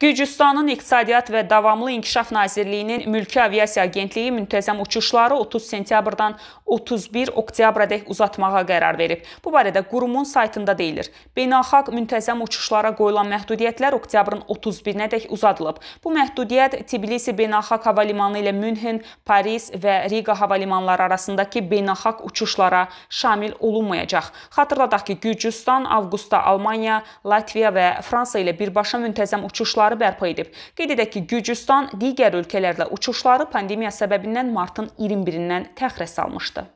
Gürcüstanın İqtisadiyyat və Davamlı İnkişaf Nazirliyinin Mülki Aviasiya Agentliyi müntəzəm uçuşları 30 sentyabrdan 31 oktyabradək uzatmağa qərar verib. Bu barədə qurumun saytında deyilir. Beynəlxalq müntəzəm uçuşlara qoyulan məhdudiyyətlər oktyabrın 31-nədək uzadılıb. Bu məhdudiyyət Tbilisi Beynəlxalq Hava Limanı ilə Münhen, Paris və Riga hava limanları arasındakı beynəlxalq uçuşlara şamil olunmayacaq. Xatırladaq ki, Gürcüstan avqusta Almaniya, Latviya və Fransa ilə birbaşa müntəzəm uçuşlar uçuşları bərpa edib. Qeyd edək ki, Gürcüstan digər ölkələrlə uçuşları pandemiya səbəbindən martın 21-dən təxirə salmışdı.